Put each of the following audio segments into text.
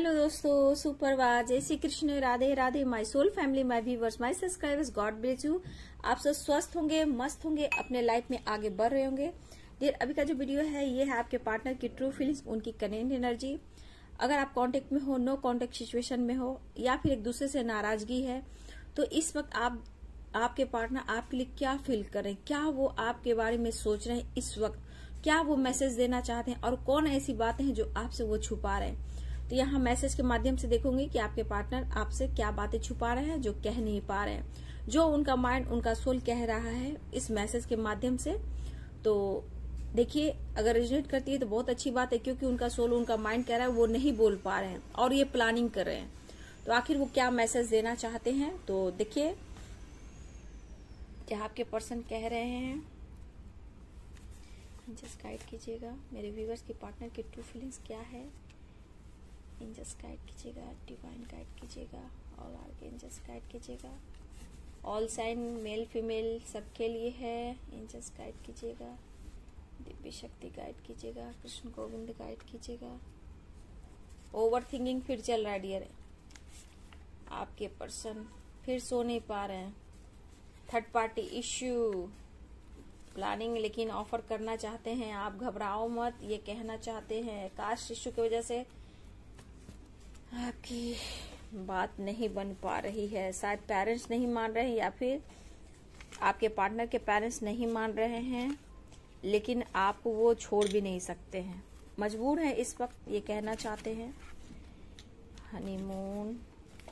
hello दोस्तों सुप्रभात जय Shri Krishna Radhe Radhe my soul family my viewers my subscribers God bless you आप सब स्वस्थ होंगे मस्त होंगे अपने लाइफ में आगे बढ़ रहे होंगे देर अभी का जो वीडियो है ये है आपके पार्टनर की ट्रू फीलिंग्स उनकी कनेक्ट एनर्जी अगर आप कॉन्टेक्ट में हो नो कॉन्टेक्ट सिचुएशन में हो या फिर एक दूसरे से नाराजगी है तो इस वक्त आप आपके पार्टनर आपके लिए क्या फील कर रहे हैं क्या वो आपके बारे में सोच रहे हैं इस वक्त क्या वो मैसेज देना चाहते हैं और कौन ऐसी बातें हैं जो आपसे वो छुपा रहे हैं तो यहाँ मैसेज के माध्यम से देखूंगी कि आपके पार्टनर आपसे क्या बातें छुपा रहे हैं जो कह नहीं पा रहे हैं जो उनका माइंड उनका सोल कह रहा है इस मैसेज के माध्यम से तो देखिए अगर रिजनेट करती है तो बहुत अच्छी बात है क्योंकि उनका सोल उनका माइंड कह रहा है वो नहीं बोल पा रहे हैं और ये प्लानिंग कर रहे हैं तो आखिर वो क्या मैसेज देना चाहते हैं तो देखिए क्या आपके पर्सन कह रहे हैं जस्ट गाइड कीजिएगा मेरे व्यूवर्स की पार्टनर की ट्रू फीलिंग्स क्या है एंजस गाइड कीजिएगा डिवाइन गाइड कीजिएगा ऑल आर्क एंजस गाइड कीजिएगा ऑल साइन मेल फीमेल सबके लिए है एंजस गाइड कीजिएगा दिव्य शक्ति गाइड कीजिएगा कृष्ण गोविंद गाइड कीजिएगा ओवर थिंकिंग फिर चल रहा है डियर आपके पर्सन फिर सो नहीं पा रहे हैं थर्ड पार्टी इश्यू प्लानिंग लेकिन ऑफर करना चाहते हैं आप घबराओ मत ये कहना चाहते हैं कास्ट इश्यू की वजह से आपकी बात नहीं बन पा रही है शायद पेरेंट्स नहीं मान रहे या फिर आपके पार्टनर के पेरेंट्स नहीं मान रहे हैं लेकिन आप वो छोड़ भी नहीं सकते हैं मजबूर हैं इस वक्त ये कहना चाहते हैं हनीमून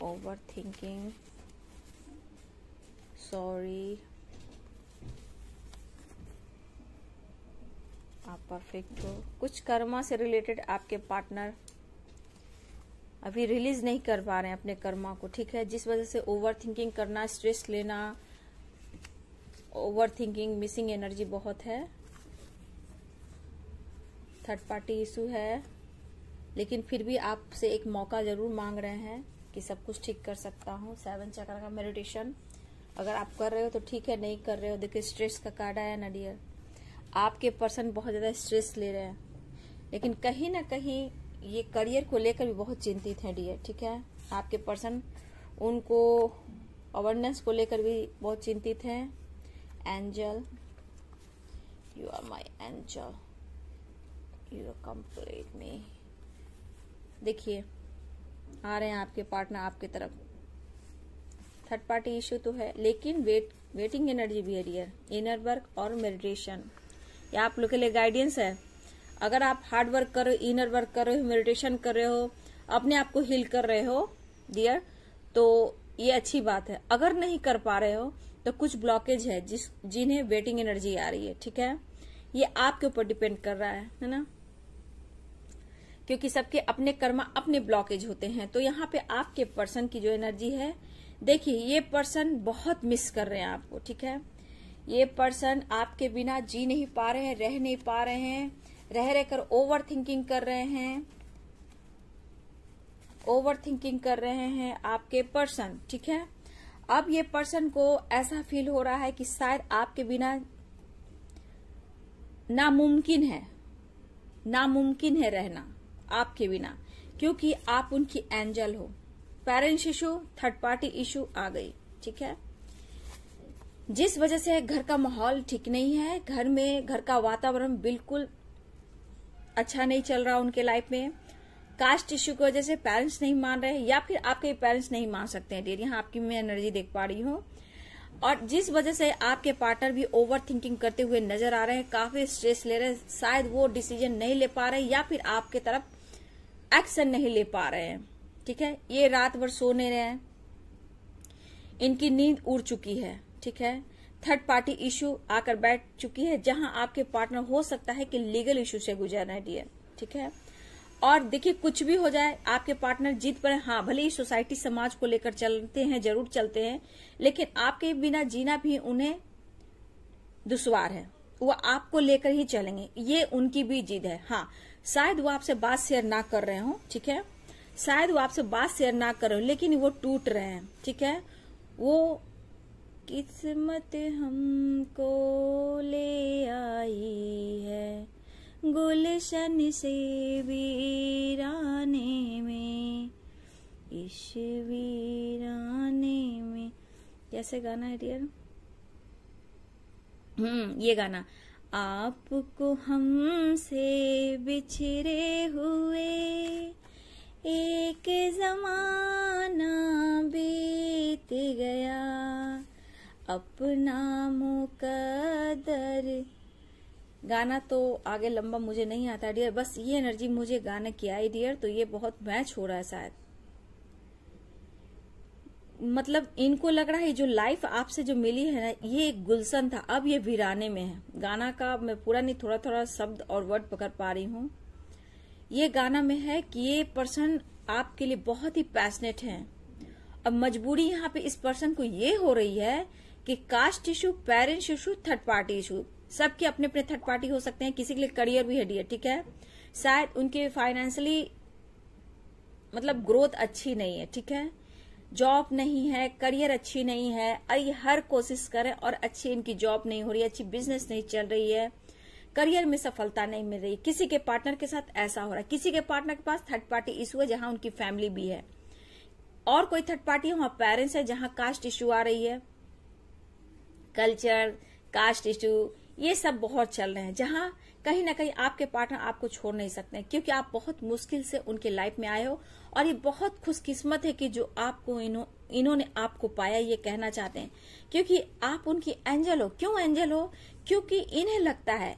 ओवर थिंकिंग सॉरी आप परफेक्ट हो कुछ कर्मा से रिलेटेड आपके पार्टनर अभी रिलीज नहीं कर पा रहे हैं अपने कर्मा को ठीक है जिस वजह से ओवर थिंकिंग करना स्ट्रेस लेना ओवर थिंकिंग मिसिंग एनर्जी बहुत है थर्ड पार्टी इशू है लेकिन फिर भी आपसे एक मौका जरूर मांग रहे हैं कि सब कुछ ठीक कर सकता हूँ सेवन चक्र का मेडिटेशन अगर आप कर रहे हो तो ठीक है नहीं कर रहे हो देखिए स्ट्रेस का कार्ड आया ना डियर आपके पर्सन बहुत ज़्यादा स्ट्रेस ले रहे हैं लेकिन कहीं ना कहीं ये करियर को लेकर भी बहुत चिंतित हैं डियर ठीक है आपके पर्सन उनको अवेयरनेस को लेकर भी बहुत चिंतित हैं angel you are my angel you are complete me देखिए आ रहे हैं आपके पार्टनर आपकी तरफ थर्ड पार्टी इश्यू तो है लेकिन वेट वेटिंग एनर्जी भी है डियर इनर वर्क और मेडिटेशन ये आप लोग के लिए गाइडेंस है अगर आप हार्ड वर्क कर रहे हो इनर वर्क कर रहे हो मेडिटेशन कर रहे हो अपने आप को हील कर रहे हो डियर तो ये अच्छी बात है अगर नहीं कर पा रहे हो तो कुछ ब्लॉकेज है जिस जिन्हें वेटिंग एनर्जी आ रही है ठीक है ये आपके ऊपर डिपेंड कर रहा है है ना क्योंकि सबके अपने कर्मा अपने ब्लॉकेज होते हैं तो यहाँ पे आपके पर्सन की जो एनर्जी है देखिए ये पर्सन बहुत मिस कर रहे हैं आपको ठीक है ये पर्सन आपके बिना जी नहीं पा रहे हैं रह नहीं पा रहे हैं रह रहकर ओवर थिंकिंग कर रहे हैं ओवर थिंकिंग कर रहे हैं आपके पर्सन ठीक है अब ये पर्सन को ऐसा फील हो रहा है कि शायद आपके बिना नामुमकिन है नामुमकिन है रहना आपके बिना क्योंकि आप उनकी एंजल हो parents issue third party issue आ गई ठीक है जिस वजह से घर का माहौल ठीक नहीं है घर में घर का वातावरण बिल्कुल अच्छा नहीं चल रहा उनके लाइफ में कास्ट इश्यू की वजह से पेरेंट्स नहीं मान रहे या फिर आपके पेरेंट्स नहीं मान सकते हैं डेरी यहाँ आपकी मैं एनर्जी देख पा रही हूँ और जिस वजह से आपके पार्टनर भी ओवर थिंकिंग करते हुए नजर आ रहे हैं काफी स्ट्रेस ले रहे हैं शायद वो डिसीजन नहीं ले पा रहे या फिर आपके तरफ एक्शन नहीं ले पा रहे हैं ठीक है ये रात भर सो नहीं रहे हैं इनकी नींद उड़ चुकी है ठीक है थर्ड पार्टी इशू आकर बैठ चुकी है जहां आपके पार्टनर हो सकता है कि लीगल इशू से गुजरना दिए ठीक है और देखिए कुछ भी हो जाए आपके पार्टनर जीत पर हाँ भले ही सोसाइटी समाज को लेकर चलते हैं जरूर चलते हैं लेकिन आपके बिना जीना भी उन्हें दुश्वार है वो आपको लेकर ही चलेंगे ये उनकी भी जिद है हाँ शायद वो आपसे बात शेयर ना कर रहे हो ठीक है शायद वो आपसे बात शेयर ना कर रहे हो लेकिन वो टूट रहे हैं ठीक है वो किस्मत हमको ले आई है गुलशन से वीराने में इस वीराने में कैसे गाना है डियर हम्म ये गाना आपको हमसे बिछड़े हुए एक जमाना बीत गया अपना मुकदर गाना तो आगे लंबा मुझे नहीं आता डियर बस ये एनर्जी मुझे गाने की आई डियर तो ये बहुत मैच हो रहा है शायद मतलब इनको लग रहा है जो लाइफ आपसे जो मिली है ना ये एक गुलशन था अब ये वीराने में है गाना का मैं पूरा नहीं थोड़ा थोड़ा शब्द और वर्ड पकड़ पा रही हूँ ये गाना में है कि ये पर्सन आपके लिए बहुत ही पैशनेट है अब मजबूरी यहाँ पे इस पर्सन को ये हो रही है कि caste issue parents issue third party issue सबके अपने अपने थर्ड पार्टी हो सकते हैं किसी के लिए करियर भी है ठीक है शायद उनके फाइनेंशियली मतलब ग्रोथ अच्छी नहीं है ठीक है जॉब नहीं है करियर अच्छी नहीं है आई हर कोशिश करें और अच्छी इनकी जॉब नहीं हो रही अच्छी बिजनेस नहीं चल रही है करियर में सफलता नहीं मिल रही किसी के पार्टनर के साथ ऐसा हो रहा है किसी के पार्टनर के पास थर्ड पार्टी इशू है जहां उनकी फैमिली भी है और कोई थर्ड पार्टी वहां पेरेंट्स है जहां कास्ट इशू आ रही है कल्चर कास्ट इशू ये सब बहुत चल रहे हैं जहां कहीं ना कहीं आपके पार्टनर आपको छोड़ नहीं सकते क्योंकि आप बहुत मुश्किल से उनके लाइफ में आए हो और ये बहुत खुशकिस्मत है कि जो आपको इन्हों इन्होंने आपको पाया ये कहना चाहते हैं क्योंकि आप उनकी एंजल हो क्यों एंजल हो क्योंकि इन्हें लगता है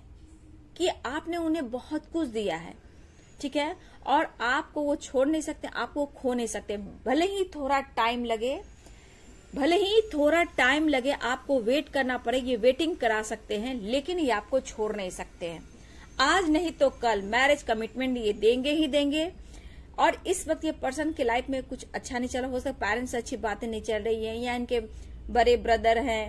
कि आपने उन्हें बहुत कुछ दिया है ठीक है और आपको वो छोड़ नहीं सकते आपको खो नहीं सकते भले ही थोड़ा टाइम लगे भले ही थोड़ा टाइम लगे आपको वेट करना पड़े ये वेटिंग करा सकते हैं लेकिन ये आपको छोड़ नहीं सकते हैं आज नहीं तो कल मैरिज कमिटमेंट ये देंगे ही देंगे और इस वक्त ये पर्सन के लाइफ में कुछ अच्छा नहीं चल रहा हो सकता पेरेंट्स अच्छी बातें नहीं चल रही है या इनके बड़े ब्रदर है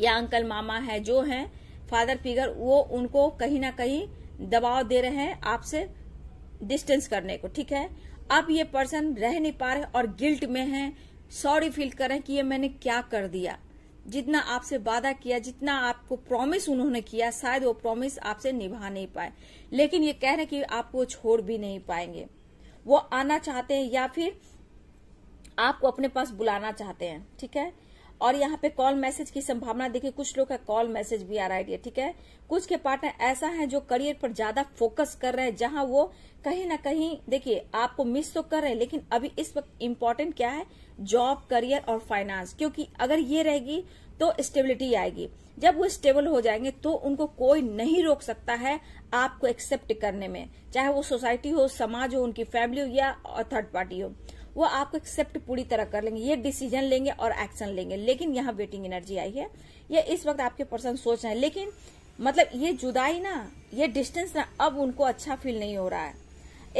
या अंकल मामा है जो है फादर फिगर वो उनको कहीं ना कहीं दबाव दे रहे हैं आपसे डिस्टेंस करने को ठीक है अब ये पर्सन रह नहीं पा रहे और गिल्ट में है सॉरी फील करें कि ये मैंने क्या कर दिया जितना आपसे वादा किया जितना आपको प्रॉमिस उन्होंने किया शायद वो प्रॉमिस आपसे निभा नहीं पाए लेकिन ये कह रहे कि आपको छोड़ भी नहीं पाएंगे वो आना चाहते हैं या फिर आपको अपने पास बुलाना चाहते हैं ठीक है और यहाँ पे कॉल मैसेज की संभावना देखिए कुछ लोग का कॉल मैसेज भी आ रहा है ठीक है कुछ के पार्टनर ऐसा है जो करियर पर ज्यादा फोकस कर रहे हैं जहां वो कहीं ना कहीं देखिए आपको मिस तो कर रहे हैं लेकिन अभी इस वक्त इम्पोर्टेंट क्या है जॉब करियर और फाइनेंस क्योंकि अगर ये रहेगी तो स्टेबिलिटी आएगी जब वो स्टेबल हो जाएंगे तो उनको कोई नहीं रोक सकता है आपको एक्सेप्ट करने में चाहे वो सोसाइटी हो समाज हो उनकी फैमिली हो या थर्ड पार्टी हो वो आपको एक्सेप्ट पूरी तरह कर लेंगे ये डिसीजन लेंगे और एक्शन लेंगे लेकिन यहाँ वेटिंग एनर्जी आई है ये इस वक्त आपके पर्सन सोच रहे हैं लेकिन मतलब ये जुदाई ना ये डिस्टेंस ना अब उनको अच्छा फील नहीं हो रहा है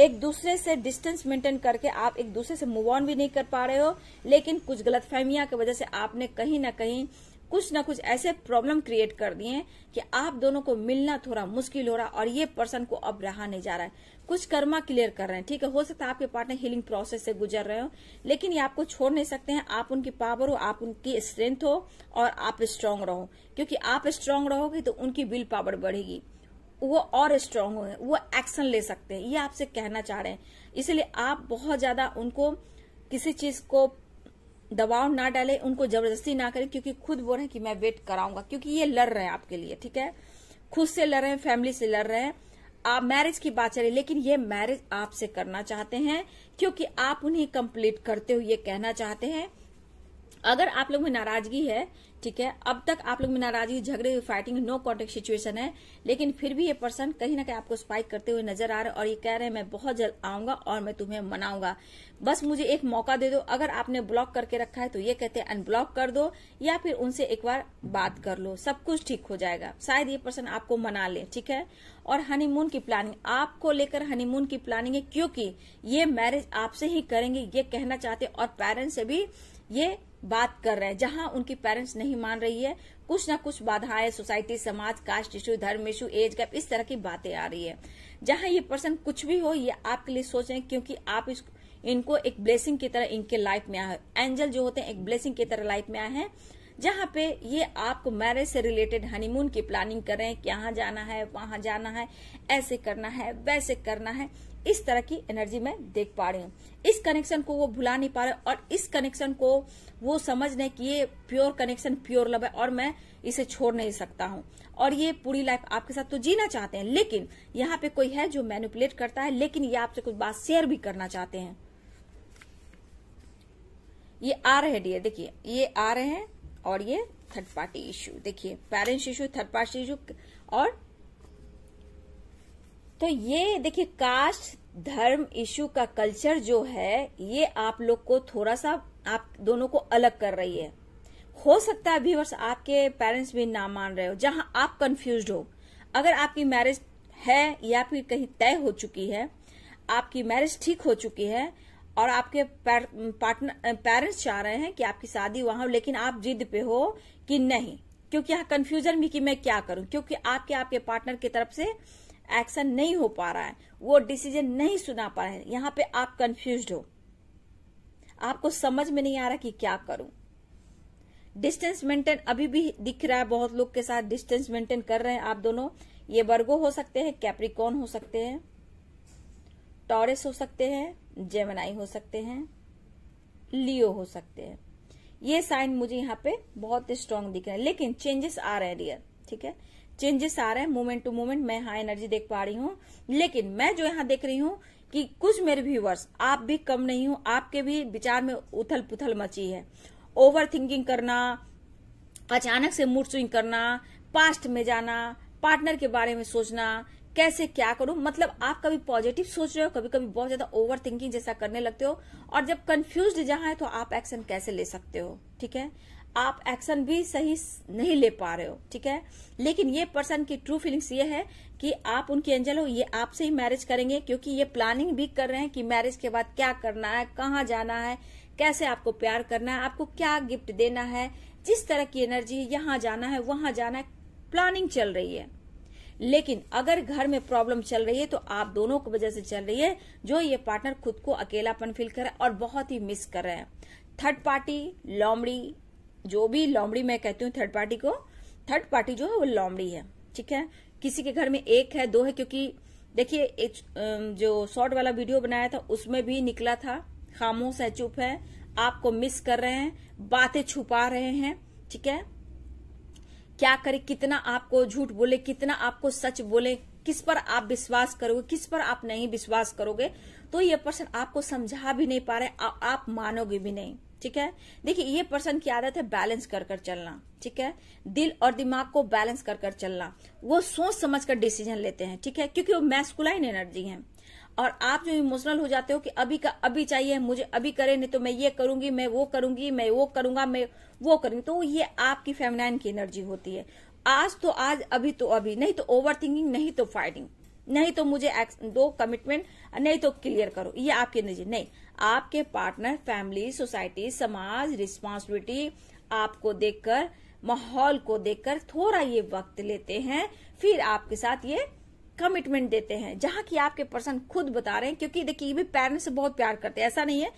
एक दूसरे से डिस्टेंस मेंटेन करके आप एक दूसरे से मूव ऑन भी नहीं कर पा रहे हो लेकिन कुछ गलत फहमिया की वजह से आपने कहीं ना कहीं कुछ ना कुछ ऐसे प्रॉब्लम क्रिएट कर दिए हैं कि आप दोनों को मिलना थोड़ा मुश्किल हो रहा और ये पर्सन को अब रहा नहीं जा रहा है कुछ कर्मा क्लियर कर रहे हैं ठीक है हो सकता है आपके पार्टनर हीलिंग प्रोसेस से गुजर रहे हो लेकिन ये आपको छोड़ नहीं सकते हैं आप उनकी पावर हो आप उनकी स्ट्रेंथ हो और आप स्ट्रांग रहो क्योंकि आप स्ट्रांग रहोगे तो उनकी विल पावर बढ़ेगी वो और स्ट्रांग हो वो एक्शन ले सकते हैं ये आपसे कहना चाह रहे हैं इसलिए आप बहुत ज्यादा उनको किसी चीज को दबाव ना डाले उनको जबरदस्ती ना करें क्योंकि खुद बोल रहे हैं कि मैं वेट कराऊंगा क्योंकि ये लड़ रहे हैं आपके लिए ठीक है खुद से लड़ रहे हैं फैमिली से लड़ रहे हैं आप मैरिज की बात चले लेकिन ये मैरिज आपसे करना चाहते हैं क्योंकि आप उन्हें कंप्लीट करते हुए कहना चाहते हैं अगर आप लोग में नाराजगी है ठीक है अब तक आप लोग में नाराजगी झगड़े फाइटिंग नो कॉन्टेक्ट सिचुएशन है लेकिन फिर भी ये पर्सन कहीं ना कहीं आपको स्पाइक करते हुए नजर आ रहे और ये कह रहे हैं मैं बहुत जल्द आऊंगा और मैं तुम्हें मनाऊंगा बस मुझे एक मौका दे दो अगर आपने ब्लॉक करके रखा है तो ये कहते हैं अनब्लॉक कर दो या फिर उनसे एक बार बात कर लो सब कुछ ठीक हो जाएगा शायद ये पर्सन आपको मना ले ठीक है और हनीमून की प्लानिंग आपको लेकर हनीमून की प्लानिंग है क्योंकि ये मैरिज आपसे ही करेंगे ये कहना चाहते और पेरेंट्स से भी ये बात कर रहे हैं जहां उनकी पेरेंट्स नहीं मान रही है कुछ ना कुछ बाधाएं सोसाइटी समाज कास्ट इशू धर्म इशू एज गैप इस तरह की बातें आ रही है जहां ये पर्सन कुछ भी हो ये आपके लिए सोच रहे क्योंकि आप इस इनको एक ब्लेसिंग की तरह इनके लाइफ में आए एंजल जो होते हैं एक ब्लेसिंग की तरह लाइफ में आए हैं जहाँ पे ये आपको मैरिज से रिलेटेड हनीमून की प्लानिंग कर रहे हैं कि यहाँ जाना है वहां जाना है ऐसे करना है वैसे करना है इस तरह की एनर्जी में देख पा रही हूँ इस कनेक्शन को वो भुला नहीं पा रहे और इस कनेक्शन को वो समझ की ये प्योर कनेक्शन प्योर लव है और मैं इसे छोड़ नहीं सकता हूँ और ये पूरी लाइफ आपके साथ तो जीना चाहते हैं लेकिन यहाँ पे कोई है जो मैनिपुलेट करता है लेकिन ये आपसे कुछ बात शेयर भी करना चाहते हैं ये आ रहे डी देखिए ये आ रहे हैं और ये थर्ड पार्टी इश्यू देखिए parents issue third party issue और तो ये देखिए कास्ट धर्म इशू का कल्चर जो है ये आप लोग को थोड़ा सा आप दोनों को अलग कर रही है हो सकता है व्यूवर्स आपके पेरेंट्स भी ना मान रहे हो जहां आप कंफ्यूज हो अगर आपकी मैरिज है या फिर कहीं तय हो चुकी है आपकी मैरिज ठीक हो चुकी है और आपके पार्टनर पेरेंट्स चाह रहे हैं कि आपकी शादी वहां हो लेकिन आप जिद पे हो कि नहीं क्योंकि यहाँ कंफ्यूजन भी कि मैं क्या करूं क्योंकि आपके आपके पार्टनर की तरफ से एक्शन नहीं हो पा रहा है वो डिसीजन नहीं सुना पा रहा है यहाँ पे आप कंफ्यूज हो आपको समझ में नहीं आ रहा कि क्या करूं डिस्टेंस मेंटेन अभी भी दिख रहा है बहुत लोग के साथ डिस्टेंस मेंटेन कर रहे हैं आप दोनों ये वर्गो हो सकते हैं कैप्रिकॉन हो सकते हैं टॉरेस हो सकते हैं जेमनाई हो सकते हैं लियो हो सकते हैं ये साइन मुझे यहाँ पे बहुत स्ट्रांग दिख रहा है लेकिन चेंजेस आ रहे हैं डियर ठीक है चेंजेस आ रहे हैं मोमेंट टू मोमेंट मैं हाई एनर्जी देख पा रही हूँ लेकिन मैं जो यहाँ देख रही हूँ कि कुछ मेरे व्यूवर्स आप भी कम नहीं हो आपके भी विचार में उथल पुथल मची है ओवर थिंकिंग करना अचानक से मूड स्विंग करना पास्ट में जाना पार्टनर के बारे में सोचना कैसे क्या करूं मतलब आप कभी पॉजिटिव सोच रहे हो कभी कभी बहुत ज्यादा ओवर थिंकिंग जैसा करने लगते हो और जब कंफ्यूज जहां है तो आप एक्शन कैसे ले सकते हो ठीक है आप एक्शन भी सही नहीं ले पा रहे हो ठीक है लेकिन ये पर्सन की ट्रू फीलिंग्स ये है कि आप उनके एंजल हो ये आपसे ही मैरिज करेंगे क्योंकि ये प्लानिंग भी कर रहे हैं कि मैरिज के बाद क्या करना है कहाँ जाना है कैसे आपको प्यार करना है आपको क्या गिफ्ट देना है जिस तरह की एनर्जी यहाँ जाना है वहां जाना है प्लानिंग चल रही है लेकिन अगर घर में प्रॉब्लम चल रही है तो आप दोनों की वजह से चल रही है जो ये पार्टनर खुद को अकेलापन फील कर रहे हैं और बहुत ही मिस कर रहे हैं थर्ड पार्टी लोमड़ी जो भी लोमड़ी मैं कहती हूँ थर्ड पार्टी को थर्ड पार्टी जो है वो लोमड़ी है ठीक है किसी के घर में एक है दो है क्योंकि देखिए जो शॉर्ट वाला वीडियो बनाया था उसमें भी निकला था खामोश है चुप है आपको मिस कर रहे हैं बातें छुपा रहे हैं ठीक है क्या करे कितना आपको झूठ बोले कितना आपको सच बोले किस पर आप विश्वास करोगे किस पर आप नहीं विश्वास करोगे तो ये पर्सन आपको समझा भी नहीं पा रहे आ, आप मानोगे भी नहीं ठीक है देखिए ये पर्सन की आदत है बैलेंस कर कर चलना ठीक है दिल और दिमाग को बैलेंस कर कर चलना वो सोच समझ कर डिसीजन लेते हैं ठीक है क्योंकि वो मैस्कुलाइन एनर्जी है और आप जो इमोशनल हो जाते हो कि अभी का अभी चाहिए मुझे अभी करे नहीं तो मैं ये करूंगी मैं वो करूंगी मैं वो करूंगा मैं वो करूंगी तो ये आपकी फेमनाइन की एनर्जी होती है आज तो आज अभी तो अभी नहीं तो ओवर थिंकिंग नहीं तो फाइटिंग नहीं तो मुझे दो कमिटमेंट नहीं तो क्लियर करो ये आपके निजी नहीं आपके पार्टनर फैमिली सोसाइटी समाज रिस्पॉन्सिबिलिटी आपको देखकर माहौल को देखकर थोड़ा ये वक्त लेते हैं फिर आपके साथ ये कमिटमेंट देते हैं जहां की आपके पर्सन खुद बता रहे हैं क्योंकि देखिए ये भी पेरेंट्स से बहुत प्यार करते हैं ऐसा नहीं है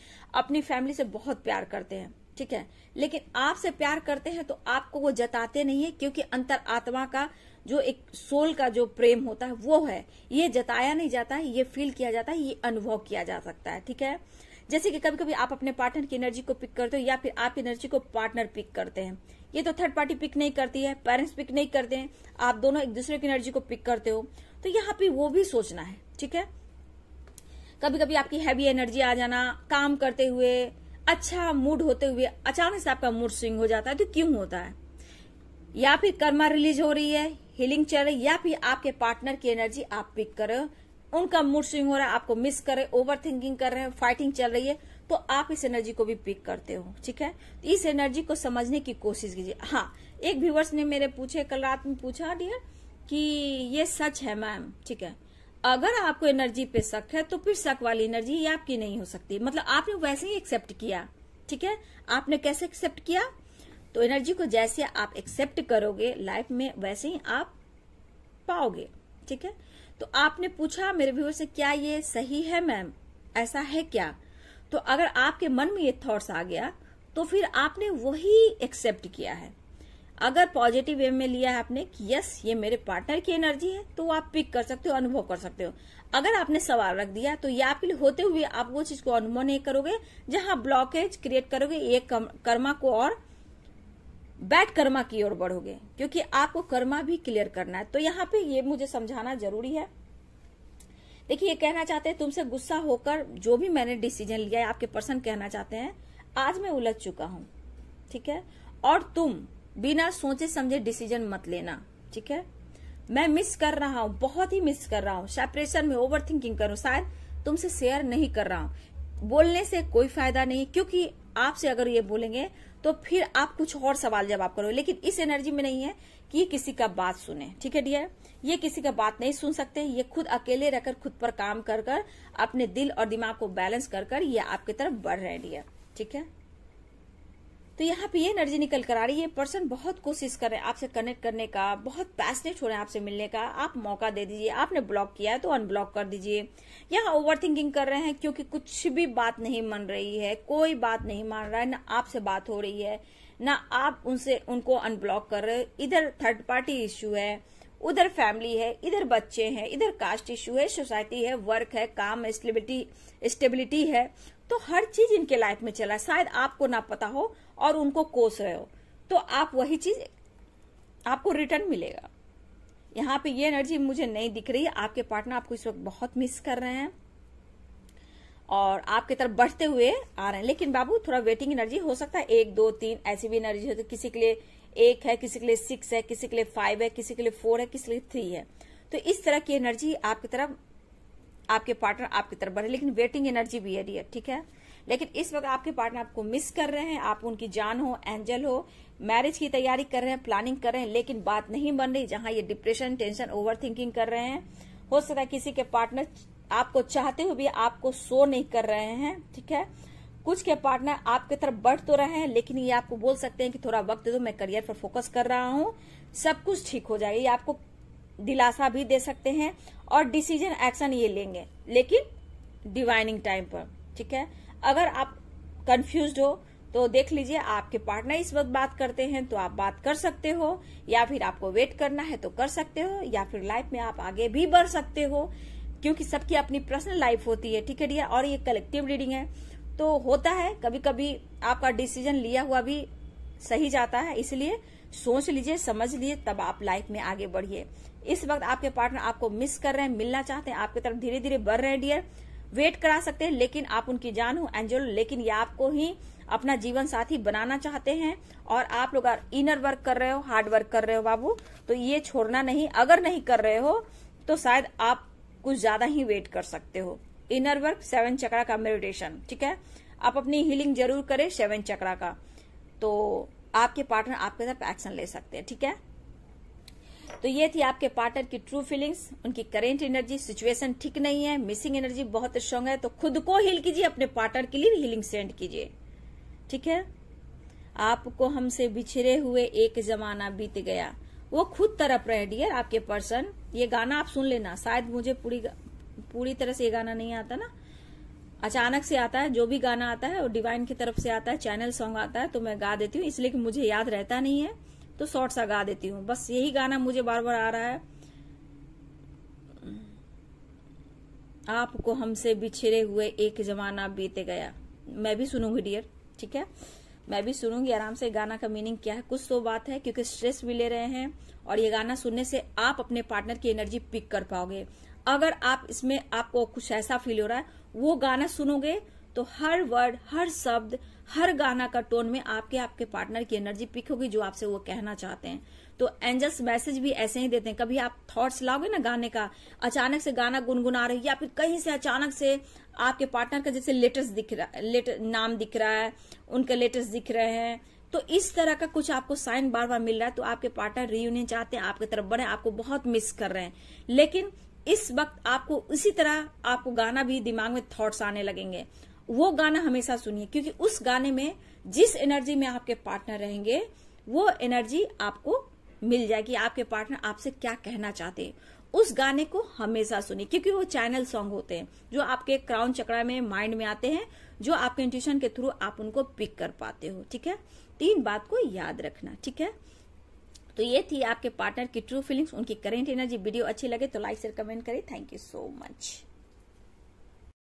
अपनी फैमिली से बहुत प्यार करते हैं ठीक है लेकिन आपसे प्यार करते हैं तो आपको वो जताते नहीं है क्योंकि अंतर आत्मा का जो एक सोल का जो प्रेम होता है वो है ये जताया नहीं जाता है ये फील किया जाता है ये अनुभव किया जा सकता है ठीक है जैसे कि कभी कभी आप अपने पार्टनर की एनर्जी को पिक करते हो या फिर आप एनर्जी को पार्टनर पिक करते हैं ये तो थर्ड पार्टी पिक नहीं करती है पेरेंट्स पिक नहीं करते हैं आप दोनों एक दूसरे की एनर्जी को पिक करते हो तो यहाँ पे वो भी सोचना है ठीक है कभी कभी आपकी हैवी एनर्जी आ जाना काम करते हुए अच्छा मूड होते हुए अचानक से आपका मूड स्विंग हो जाता है तो क्यों होता है या फिर कर्मा रिलीज हो रही है हीलिंग चल रही या फिर आपके पार्टनर की एनर्जी आप पिक कर रहे हो उनका मूड स्विंग हो रहा है आपको मिस कर रहे ओवर थिंकिंग कर रहे हैं फाइटिंग चल रही है तो आप इस एनर्जी को भी पिक करते हो ठीक है तो इस एनर्जी को समझने की कोशिश कीजिए हाँ एक व्यूवर्स ने मेरे पूछे कल रात में पूछा डियर कि ये सच है मैम ठीक है अगर आपको एनर्जी पे शक है तो फिर शक वाली एनर्जी आपकी नहीं हो सकती मतलब आपने वैसे ही एक्सेप्ट किया ठीक है आपने कैसे एक्सेप्ट किया तो एनर्जी को जैसे आप एक्सेप्ट करोगे लाइफ में वैसे ही आप पाओगे ठीक है तो आपने पूछा मेरे व्यूअर से क्या ये सही है मैम ऐसा है क्या तो अगर आपके मन में ये थॉट्स आ गया तो फिर आपने वही एक्सेप्ट किया है अगर पॉजिटिव वे में लिया है आपने कि यस ये मेरे पार्टनर की एनर्जी है तो आप पिक कर सकते हो अनुभव कर सकते हो अगर आपने सवाल रख दिया तो ये आपके लिए होते हुए आप वो चीज को अनुभव नहीं करोगे जहां ब्लॉकेज क्रिएट करोगे ये कर्मा को और बैड कर्मा की ओर बढ़ोगे क्योंकि आपको कर्मा भी क्लियर करना है तो यहाँ पे ये मुझे समझाना जरूरी है देखिए ये कहना चाहते हैं तुमसे गुस्सा होकर जो भी मैंने डिसीजन लिया है आपके पर्सन कहना चाहते हैं आज मैं उलझ चुका हूँ ठीक है और तुम बिना सोचे समझे डिसीजन मत लेना ठीक है मैं मिस कर रहा हूँ बहुत ही मिस कर रहा हूँ सेपरेशन में ओवर थिंकिंग करूँ शायद तुमसे शेयर नहीं कर रहा हूँ बोलने से कोई फायदा नहीं क्योंकि आपसे अगर ये बोलेंगे तो फिर आप कुछ और सवाल जवाब करो लेकिन इस एनर्जी में नहीं है कि ये किसी का बात सुने ठीक है डियर ये किसी का बात नहीं सुन सकते ये खुद अकेले रहकर खुद पर काम कर कर अपने दिल और दिमाग को बैलेंस कर कर ये आपकी तरफ बढ़ रहे हैं डियर ठीक है तो यहाँ पे ये एनर्जी निकल कर आ रही है पर्सन बहुत कोशिश कर रहे हैं आपसे कनेक्ट करने का बहुत पैसनेट हो रहे हैं आपसे मिलने का आप मौका दे दीजिए आपने ब्लॉक किया है तो अनब्लॉक कर दीजिए यहाँ ओवर थिंकिंग कर रहे हैं क्योंकि कुछ भी बात नहीं मन रही है कोई बात नहीं मान रहा है ना आपसे बात हो रही है ना आप उनसे उनको अनब्लॉक कर रहे इधर थर्ड पार्टी इश्यू है उधर फैमिली है इधर बच्चे हैं इधर कास्ट इश्यू है सोसाइटी है वर्क है काम है स्टेबिलिटी है तो हर चीज इनके लाइफ में चला शायद आपको ना पता हो और उनको कोस रहे हो तो आप वही चीज आपको रिटर्न मिलेगा यहाँ पे ये एनर्जी मुझे नहीं दिख रही आपके पार्टनर आपको इस वक्त बहुत मिस कर रहे हैं और आपके तरफ बढ़ते हुए आ रहे हैं लेकिन बाबू थोड़ा वेटिंग एनर्जी हो सकता है एक दो तीन ऐसी भी एनर्जी हो तो किसी के लिए एक है किसी के लिए सिक्स है किसी के लिए फाइव है किसी के लिए फोर है किसी के लिए थ्री है तो इस तरह की एनर्जी आपकी तरफ आपके पार्टनर आपकी तरफ बढ़े लेकिन वेटिंग एनर्जी भी है डियर ठीक है लेकिन इस वक्त आपके पार्टनर आपको मिस कर रहे हैं आप उनकी जान हो एंजल हो मैरिज की तैयारी कर रहे हैं प्लानिंग कर रहे हैं लेकिन बात नहीं बन रही जहां ये डिप्रेशन टेंशन ओवर थिंकिंग कर रहे हैं हो सकता है किसी के पार्टनर आपको चाहते हुए भी आपको शो नहीं कर रहे हैं ठीक है कुछ के पार्टनर आपकी तरफ बढ़ तो रहे हैं लेकिन ये आपको बोल सकते हैं कि थोड़ा वक्त दो मैं करियर पर फोकस कर रहा हूँ सब कुछ ठीक हो जाएगा ये आपको दिलासा भी दे सकते हैं और डिसीजन एक्शन ये लेंगे लेकिन डिवाइनिंग टाइम पर ठीक है अगर आप कंफ्यूज हो तो देख लीजिए आपके पार्टनर इस वक्त बात करते हैं तो आप बात कर सकते हो या फिर आपको वेट करना है तो कर सकते हो या फिर लाइफ में आप आगे भी बढ़ सकते हो क्योंकि सबकी अपनी पर्सनल लाइफ होती है ठीक है और ये कलेक्टिव रीडिंग है तो होता है कभी कभी आपका डिसीजन लिया हुआ भी सही जाता है इसलिए सोच लीजिए समझ लीजिए तब आप लाइफ में आगे बढ़िए इस वक्त आपके पार्टनर आपको मिस कर रहे हैं मिलना चाहते हैं आपकी तरफ धीरे धीरे बढ़ रहे हैं डियर वेट करा सकते हैं लेकिन आप उनकी जान हो एंजल लेकिन ये आपको ही अपना जीवन साथी बनाना चाहते हैं और आप लोग इनर वर्क कर रहे हो हार्ड वर्क कर रहे हो बाबू तो ये छोड़ना नहीं अगर नहीं कर रहे हो तो शायद आप कुछ ज्यादा ही वेट कर सकते हो इनर वर्क सेवन चक्रा का मेडिटेशन ठीक है आप अपनी हीलिंग जरूर करें सेवन चक्रा का तो आपके पार्टनर आपके साथ एक्शन ले सकते हैं ठीक है तो ये थी आपके पार्टनर की ट्रू फीलिंग्स उनकी करेंट एनर्जी सिचुएशन ठीक नहीं है मिसिंग एनर्जी बहुत स्ट्रांग है तो खुद को हील कीजिए अपने पार्टनर के लिए हीलिंग सेंड कीजिए ठीक है आपको हमसे बिछड़े हुए एक जमाना बीत गया वो खुद तरफ रहे डियर आपके पर्सन ये गाना आप सुन लेना शायद मुझे पूरी पूरी तरह से ये गाना नहीं आता ना अचानक से आता है जो भी गाना आता है वो डिवाइन की तरफ से आता है चैनल सॉन्ग आता है तो मैं गा देती हूँ इसलिए कि मुझे याद रहता नहीं है तो शॉर्ट सा गा देती हूँ बस यही गाना मुझे बार बार आ रहा है आपको हमसे बिछड़े हुए एक जमाना बीते गया मैं भी सुनूंगी डियर ठीक है मैं भी सुनूंगी आराम से गाना का मीनिंग क्या है कुछ तो बात है क्योंकि स्ट्रेस भी ले रहे हैं और ये गाना सुनने से आप अपने पार्टनर की एनर्जी पिक कर पाओगे अगर आप इसमें आपको कुछ ऐसा फील हो रहा है वो गाना सुनोगे तो हर वर्ड हर शब्द हर गाना का टोन में आपके आपके पार्टनर की एनर्जी पिक होगी जो आपसे वो कहना चाहते हैं तो एंजल्स मैसेज भी ऐसे ही देते हैं कभी आप थॉट्स लाओगे ना गाने का अचानक से गाना गुनगुना रही है या फिर कहीं से अचानक से आपके पार्टनर का जैसे लेटेस्ट दिख रहा है लेट नाम दिख रहा है उनके लेटेस्ट दिख रहे हैं तो इस तरह का कुछ आपको साइन बार बार मिल रहा है तो आपके पार्टनर रियूनियन चाहते हैं आपके तरफ बढ़े आपको बहुत मिस कर रहे हैं लेकिन इस वक्त आपको उसी तरह आपको गाना भी दिमाग में थॉट्स आने लगेंगे वो गाना हमेशा सुनिए क्योंकि उस गाने में जिस एनर्जी में आपके पार्टनर रहेंगे वो एनर्जी आपको मिल जाएगी आपके पार्टनर आपसे क्या कहना चाहते हैं उस गाने को हमेशा सुनिए क्योंकि वो चैनल सॉन्ग होते हैं जो आपके क्राउन चक्रा में माइंड में आते हैं जो आपके इंट्यूशन के थ्रू आप उनको पिक कर पाते हो ठीक है तीन बात को याद रखना ठीक है तो ये थी आपके पार्टनर की ट्रू फीलिंग्स उनकी करेंट एनर्जी वीडियो अच्छी लगे तो लाइक शेयर कमेंट करें थैंक यू सो मच